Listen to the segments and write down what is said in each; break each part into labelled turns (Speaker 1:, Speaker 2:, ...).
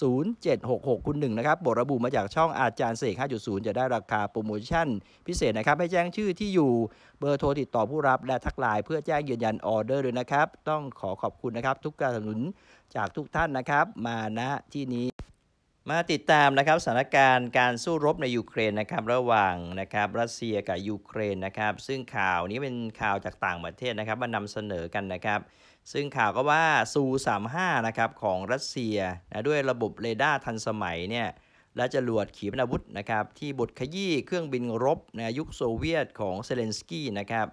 Speaker 1: 0766คุณหนึ่งนะครับบทระบุมาจากช่องอาจารย์เสก5.0 จะได้ราคาโปรโมชั่น พิเศษนะครับให้แจ้งชื่อที่อยู่เบอร์โทรติดต่อผู้รับและทักไลน์เพื่อแจ้งยืนยันออเดอร์ด้วยนะครับ ต้องขอขอบคุณนะครับทุกการสนับสนุนจากทุกท่านนะครับ มาณที่นี้ มาติดตามนะครับสถานการณ์การสู้รบในยูเครนนะครับระหว่างนะครับรัสเซียกับยูเครนนะครับซึ่งข่าวนี้เป็นข่าวจากต่างประเทศนะครับมานำเสนอกันนะครับซึ่งข่าวก็ว่า ซู 35นะครับของรัสเซียนะด้วยระบบเรดาร์ทันสมัยเนี่ยและจรวดขีปนาวุธนะครับที่บดขยี้เครื่องบินรบนะยุคโซเวียตของเซเลนสกี้นะครับ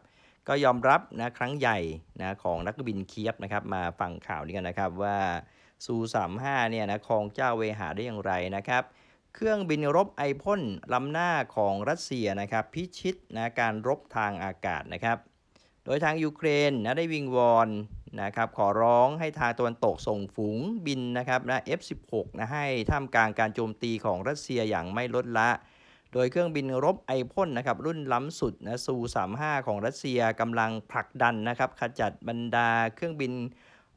Speaker 1: ก็ยอมรับนะครั้งใหญ่นะของนักบินเคียบนะครับมาฟังข่าวนี้กันนะครับว่า ซู 35เนี่ยนะครองเจ้าเวหาได้อย่างไรนะครับเครื่องบินรบไอพ่นลำหน้าของรัสเซียนะครับพิชิตนะการรบทางอากาศนะครับโดยทางยูเครนนะได้วิงวอนนะครับขอร้องให้ทางตะวันตกส่งฝูง บินนะครับนะ F16 นะให้ท่ามกลางการโจมตีของรัสเซียอย่างไม่ลดละ โดยเครื่องบินรบไอพ่นนะครับรุ่นล้ำสุดนะซู35 ของรัสเซียกำลังผลักดันนะครับขจัดบรรดาเครื่องบิน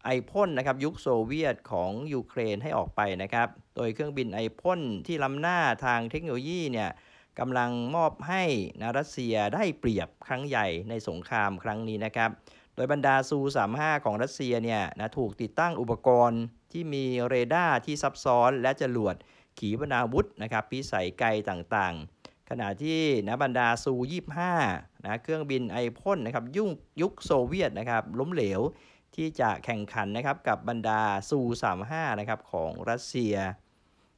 Speaker 1: ไอพ่นนะครับยุคโซเวียตของยูเครนให้ออกไปนะครับโดยเครื่องบินไอพ่นที่ล้ำหน้าทางเทคโนโลยีเนี่ยกำลังมอบให้นะรัสเซียได้เปรียบครั้งใหญ่ในสงครามครั้งนี้นะครับดยบรรดาซู 35 ของรัสเซียเนี่ยนะถูกติดตั้งอุปกรณ์ที่มีเรดาร์ที่ซับซ้อนและจรวดขีปนาวุธนะครับพิสัยไกลต่างๆขณะที่นะบรรดาซู 25 นะเครื่องบินไอพ่นนะครับยุ่งยุคโซเวียตนะครับล้มเหลวที่จะแข่งขันนะครับกับบรรดาซู 35 นะครับของรัสเซีย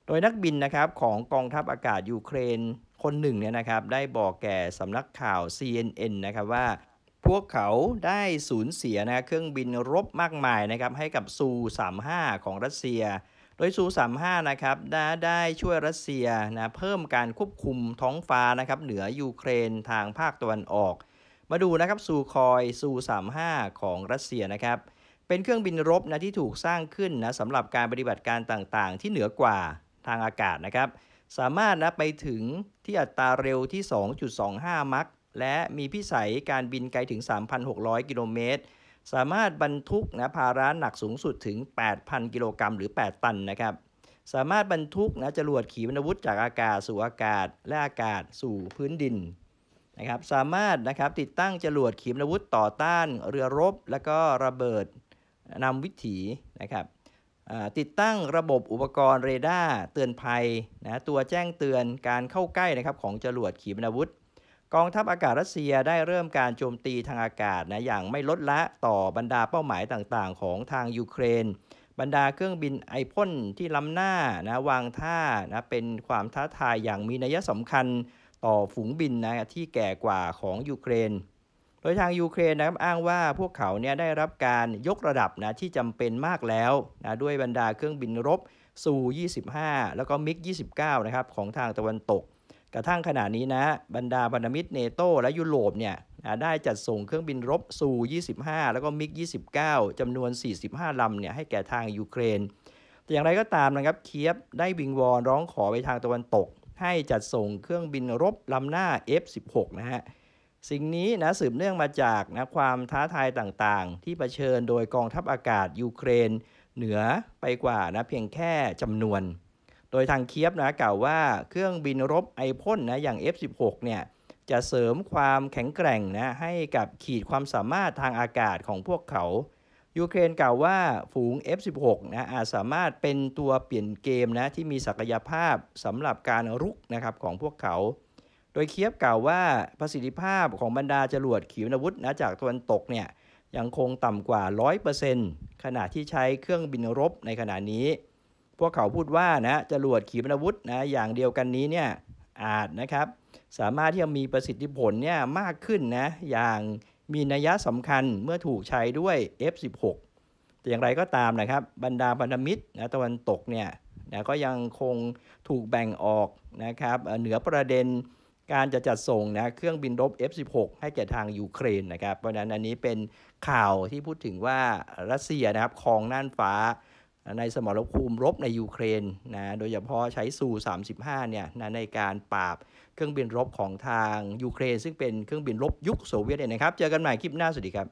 Speaker 1: โดยนักบินนะครับของกองทัพอากาศยูเครนคนหนึ่งเนี่ยนะครับได้บอกแก่สำนักข่าว CNN นะครับว่าพวกเขาได้สูญเสียนะเครื่องบินรบมากมายนะครับให้กับซู35ของรัสเซีย โดยซู35นะครับได้ช่วยรัสเซียนะเพิ่มการควบคุมท้องฟ้านะครับเหนือยูเครนทางภาคตะวันออก มาดูนะครับซูคอยซู35ของรัสเซียนะครับเป็นเครื่องบินรบนะที่ถูกสร้างขึ้นนะสำหรับการปฏิบัติการต่างๆ ที่เหนือกว่าทางอากาศนะครับสามารถนะไปถึงที่อัตราเร็วที่ 2.25 มัคและมีพิสัยการบินไกลถึง 3,600 กิโลเมตร สามารถบรรทุกนะภาระหนักสูงสุดถึง 8,000กิโลกรัมหรือ 8 ตันนะครับ สามารถบรรทุกนะจรวดขีปนาวุธจากอากาศสู่อากาศ และอากาศสู่พื้นดินนะครับ สามารถนะครับติดตั้งจรวดขีปนาวุธต่อต้าน เรือรบ และก็ระเบิดนำวิถีนะครับติดตั้งระบบอุปกรณ์เรดาร์เตือนภัยนะตัวแจ้งเตือนการเข้าใกล้นะครับของจรวดขีปนาวุธกองทัพอากาศรัสเซียได้เริ่มการโจมตีทางอากาศนะอย่างไม่ลดละต่อบรรดาเป้าหมายต่างๆ ของทางยูเครนบรรดาเครื่องบินไอพ่นที่ล้ำหน้านะวางท่านะเป็นความท้าทายอย่างมีนัยสำคัญต่อฝูงบินนะที่แก่กว่าของยูเครน โดยทางยูเครนนะครับอ้างว่าพวกเขาเนี่ยได้รับการยกระดับนะที่จำเป็นมากแล้วนะด้วยบรรดาเครื่องบินรบซู25 แล้วก็มิก29นะครับของทางตะวันตกกระทั่งขณะนี้นะบรรดาพันธมิตรเนโตและยุโรปเนี่ยได้จัดส่งเครื่องบินรบซู25 แล้วก็มิก29จำนวน 45ลำเนี่ยให้แก่ทางยูเครนแต่อย่างไรก็ตามนะครับเคียบได้วิงวอนร้องขอไปทางตะวันตก ให้จัดส่งเครื่องบินรบลำหน้า F16 นะฮะ สิ่งนี้นะสืบเนื่องมาจากนะความท้าทายต่างๆ ที่เผชิญโดยกองทัพอากาศยูเครนเหนือไปกว่านะเพียงแค่จำนวนโดยทางเคียบนะกล่าวว่าเครื่องบินรบไอพ่นนะอย่าง F16 เนี่ย จะเสริมความแข็งแกร่งนะ ให้กับขีดความสามารถทางอากาศของพวกเขา ยูเครนกล่าวว่าฝูง F16 นะอาจสามารถเป็นตัวเปลี่ยนเกมนะ ที่มีศักยภาพสำหรับการรุกนะครับของพวกเขา โดยเคียบกล่าวว่าประสิทธิภาพของบรรดาจรวดขีปนาวุธนะจากตะวันตกเนี่ยยังคงต่ำกว่า 100%ขณะที่ใช้เครื่องบินรบในขณะนี้พวกเขาพูดว่านะจรวดขีปนาวุธนะอย่างเดียวกันนี้เนี่ยอาจนะครับ สามารถที่จะมีประสิทธิผลเนี่ยมากขึ้นนะอย่างมีนัยสำคัญเมื่อถูกใช้ด้วย F16 แต่อย่างไรก็ตามนะครับ บรรดาพันธมิตรนะตะวันตกเนี่ยนะก็ยังคงถูกแบ่งออกนะครับเหนือประเด็นการจะจัดส่งนะเครื่องบินรบ F16 ให้แก่ทางยูเครนนะครับ เพราะนั้นอันนี้เป็นข่าวที่พูดถึงว่ารัสเซียนะครับครองน่านฟ้าในสมรภูมิรบในยูเครนนะ โดยเฉพาะใช้ซู35เนี่ยนะในการปราบเครื่องบินรบของทางยูเครนซึ่งเป็นเครื่องบินรบยุคโซเวียตเนี่ยนะครับ เจอกันใหม่คลิปหน้าสวัสดีครับ